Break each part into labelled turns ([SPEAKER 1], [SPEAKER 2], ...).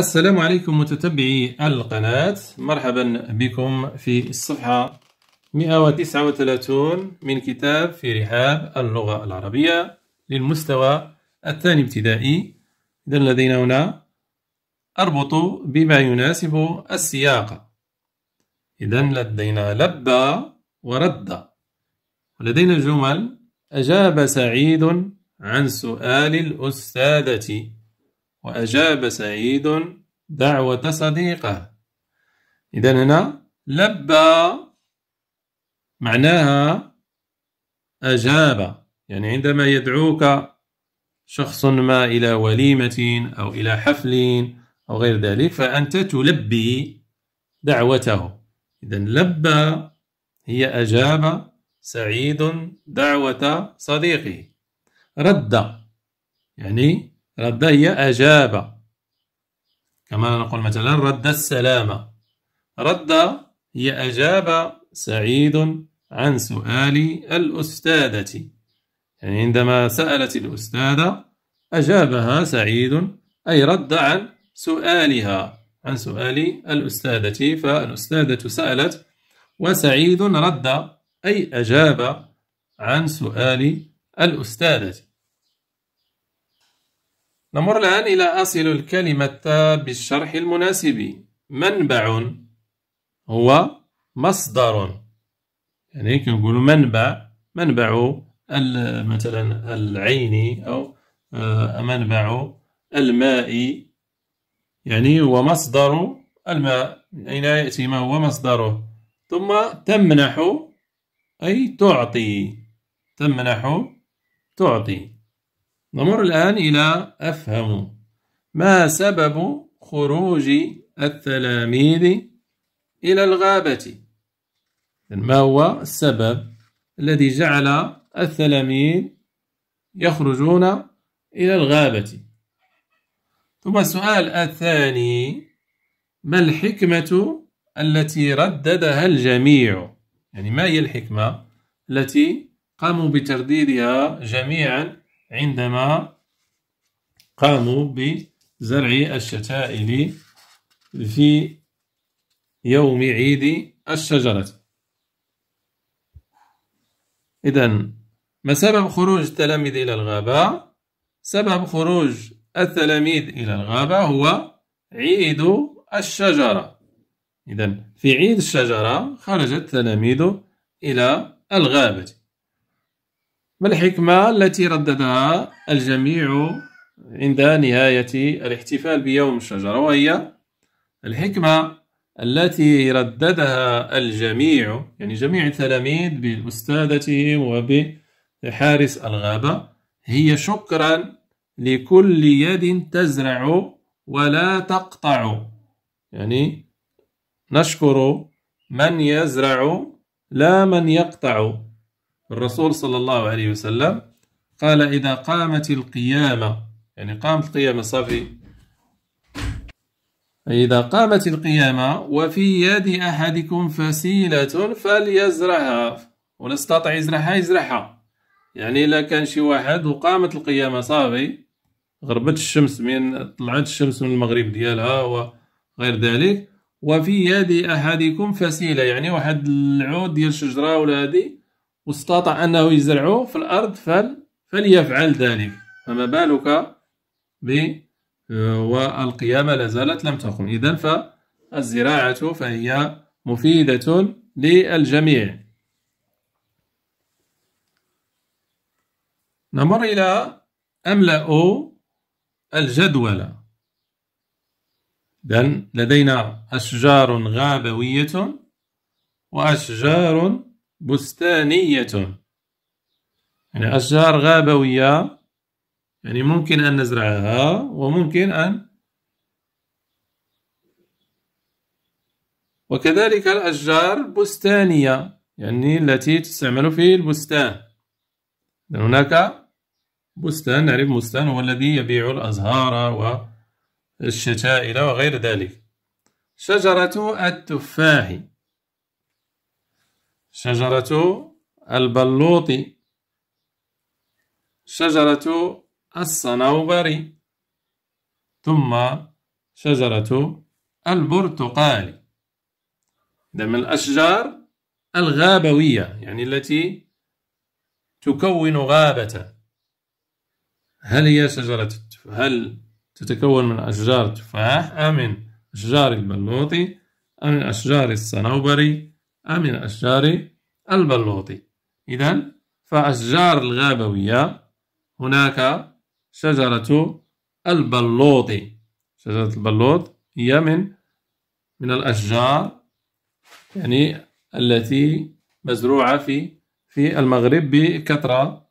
[SPEAKER 1] السلام عليكم متتبعي القناة مرحبا بكم في الصفحة 139 من كتاب في رحاب اللغة العربية للمستوى الثاني ابتدائي إذا لدينا هنا أربط بما يناسب السياق إذا لدينا لبى ورد ولدينا جمل أجاب سعيد عن سؤال الأستاذة وأجاب سعيد دعوة صديقه إذا هنا لبى معناها أجاب يعني عندما يدعوك شخص ما إلى وليمة أو إلى حفل أو غير ذلك فأنت تلبي دعوته إذا لبى هي أجاب سعيد دعوة صديقه رد يعني رد هي أجاب كما نقول مثلا رد السلام رد هي أجاب سعيد عن سؤال الأستاذة يعني عندما سألت الأستاذة أجابها سعيد أي رد عن سؤالها عن سؤال الأستاذة فالأستاذة سألت وسعيد رد أي أجاب عن سؤال الأستاذة نمر الآن إلى أصل الكلمة بالشرح المناسب منبع هو مصدر يعني كنقول منبع منبع مثلا العين أو آه، منبع الماء يعني هو مصدر الماء أين يأتي ما هو مصدره ثم تمنح أي تعطي تمنح تعطي نمر الآن إلى أفهم ما سبب خروج التلاميذ إلى الغابة ما هو السبب الذي جعل التلاميذ يخرجون إلى الغابة ثم السؤال الثاني ما الحكمة التي رددها الجميع يعني ما هي الحكمة التي قاموا بترديدها جميعا عندما قاموا بزرع الشتائل في يوم عيد الشجرة إذا ما سبب خروج التلاميذ إلى الغابة؟ سبب خروج التلاميذ إلى الغابة هو عيد الشجرة إذا في عيد الشجرة خرج التلاميذ إلى الغابة ما الحكمة التي رددها الجميع عند نهاية الاحتفال بيوم الشجرة وهي الحكمة التي رددها الجميع يعني جميع التلاميذ بأستاذتهم وبحارس الغابة هي شكرا لكل يد تزرع ولا تقطع يعني نشكر من يزرع لا من يقطع الرسول صلى الله عليه وسلم قال إذا قامت القيامة يعني قامت القيامة صافي إذا قامت القيامة وفي يد أحدكم فسيلة فليزرعها ونستطع يزرعها يزرعها يعني إلا كان شي واحد وقامت القيامة صافي غربت الشمس من طلعت الشمس من المغرب ديالها وغير ذلك وفي يد أحدكم فسيلة يعني واحد العود ديال الشجرة ولا هذه واستطاع أنه يزرعه في الأرض فل فليفعل ذلك فما بالك ب والقيامة لازالت لم تقم إذا فالزراعة فهي مفيدة للجميع نمر إلى أملأ الجدول اذا لدينا أشجار غابوية وأشجار بستانية يعني أشجار غابوية يعني ممكن أن نزرعها وممكن أن وكذلك الأشجار بستانية يعني التي تستعمل في البستان هناك بستان نعرف بستان هو الذي يبيع الأزهار والشتائل وغير ذلك شجرة التفاح شجرة البلوط شجرة الصنوبر ثم شجرة البرتقال ده من الأشجار الغابوية يعني التي تكون غابة هل هي شجرة هل تتكون من أشجار تفاح أم من أشجار البلوط أم من أشجار الصنوبر من أشجار البلوط إذا فأشجار الغابوية هناك شجرة البلوط شجرة البلوط هي من من الأشجار يعني التي مزروعة في في المغرب بكثرة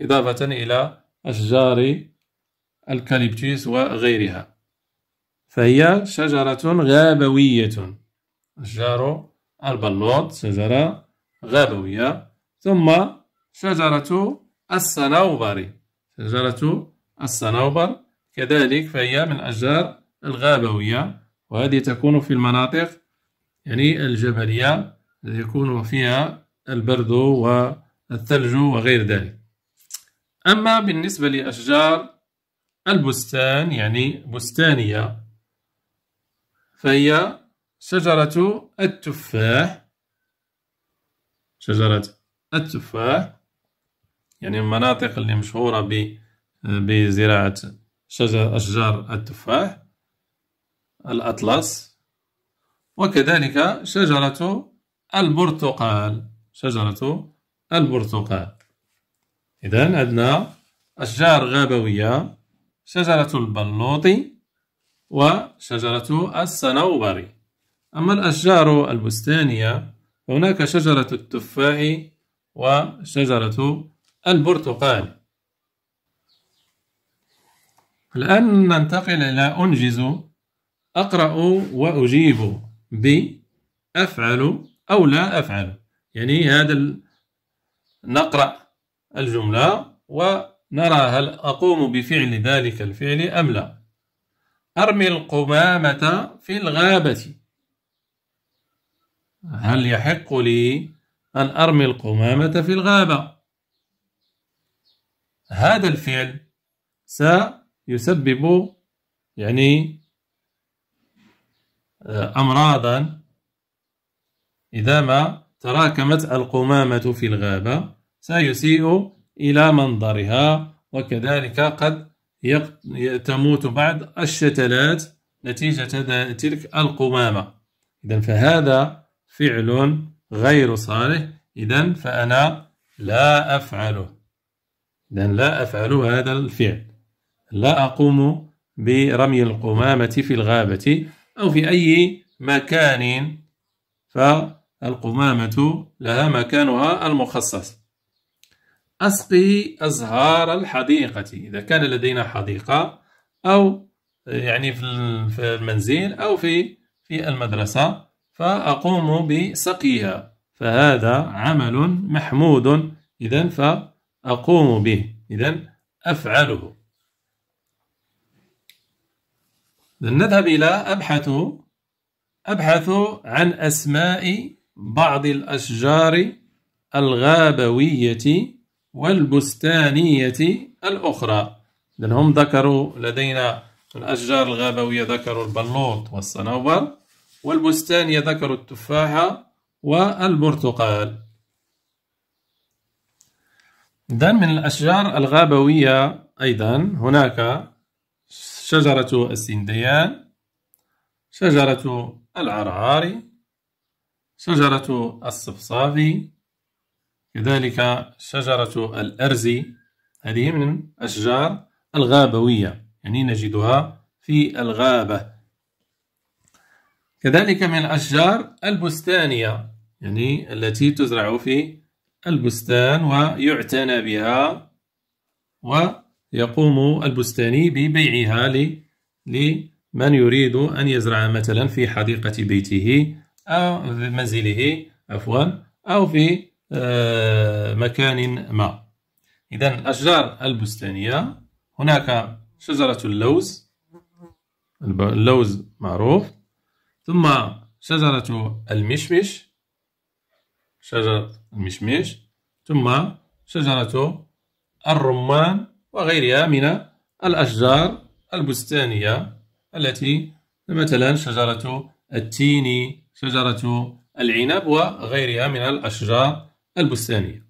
[SPEAKER 1] إضافة إلى أشجار الكاليبتيس وغيرها فهي شجرة غابوية الجار البلوط شجرة غابوية ثم شجرة الصنوبر شجرة الصنوبر كذلك فهي من الأشجار الغابوية وهذه تكون في المناطق يعني الجبلية يكون فيها البرد والثلج وغير ذلك أما بالنسبة لأشجار البستان يعني بستانية فهي شجرة التفاح شجرة التفاح يعني المناطق اللي مشهورة ب بزراعة شجر أشجار التفاح الأطلس وكذلك شجرة البرتقال شجرة البرتقال إذا عندنا أشجار غابوية شجرة البلوط وشجرة الصنوبر أما الأشجار البستانية هناك شجرة التفاح وشجرة البرتقال الآن ننتقل إلى أنجز أقرأ وأجيب ب أفعل أو لا أفعل يعني هذا نقرأ الجملة ونرى هل أقوم بفعل ذلك الفعل أم لا أرمي القمامة في الغابة هل يحق لي أن أرمي القمامة في الغابة هذا الفعل سيسبب يعني آه، أمراضا إذا ما تراكمت القمامة في الغابة سيسيء إلى منظرها وكذلك قد تموت بعض الشتلات نتيجة تلك القمامة إذا فهذا فعل غير صالح إذا فأنا لا أفعله إذا لا أفعل هذا الفعل لا أقوم برمي القمامة في الغابة أو في أي مكان فالقمامة لها مكانها المخصص أسقي أزهار الحديقة إذا كان لدينا حديقة أو يعني في المنزل أو في في المدرسة فأقوم بسقيها فهذا عمل محمود إذا فأقوم به إذا أفعله نذهب إلى أبحث أبحث عن أسماء بعض الأشجار الغابوية والبستانية الأخرى هم ذكروا لدينا الأشجار الغابوية ذكروا البلوط والصنوبر والبستان يذكر التفاحة والبرتقال إذن من الأشجار الغابوية أيضا هناك شجرة السنديان شجرة العرعار شجرة الصفصافي كذلك شجرة الأرز هذه من أشجار الغابوية يعني نجدها في الغابة كذلك من الأشجار البستانية يعني التي تزرع في البستان ويعتنى بها ويقوم البستاني ببيعها لمن يريد أن يزرع مثلا في حديقة بيته أو في منزله عفوا أو في آه، مكان ما إذا الأشجار البستانية هناك شجرة اللوز اللوز معروف ثم شجرة المشمش شجرة المشمش ثم شجرة الرمان وغيرها من الأشجار البستانية التي مثلا شجرة التين شجرة العنب وغيرها من الأشجار البستانية